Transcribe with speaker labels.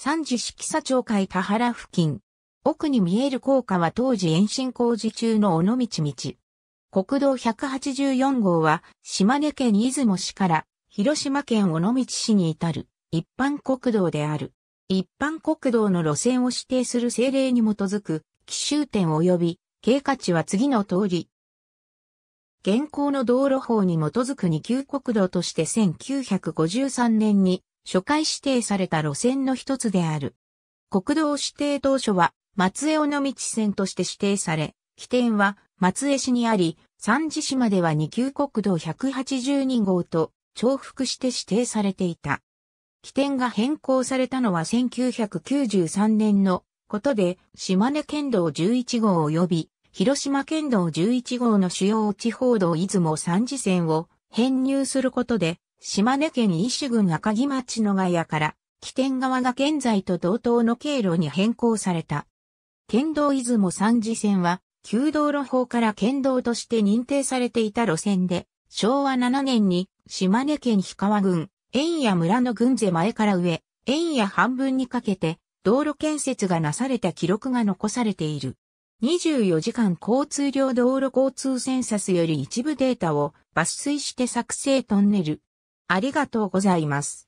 Speaker 1: 三次式佐町会田原付近。奥に見える高架は当時延伸工事
Speaker 2: 中の尾道道。国道184号は島根県出雲市から広島県尾道市に至る一般国道である。一般国道の路線を指定する政令に基づく奇襲点及び経過値は次の通り。現行の道路法に基づく二級国道として1953年に初回指定された路線の一つである。国道指定当初は松江尾道線として指定され、起点は松江市にあり、三次市までは二級国道182号と重複して指定されていた。起点が変更されたのは1993年のことで、島根県道11号及び広島県道11号の主要地方道出雲三次線を編入することで、島根県伊種郡赤城町のガヤから、起点側が現在と同等の経路に変更された。県道出雲三次線は、旧道路法から県道として認定されていた路線で、昭和7年に島根県氷川郡、円谷村の郡瀬前から上、円谷半分にかけて、道路建設がなされた記録が残されている。24時間交通量道路交通センサスより一部データを抜粋して作成トンネ
Speaker 1: ル、ありがとうございます。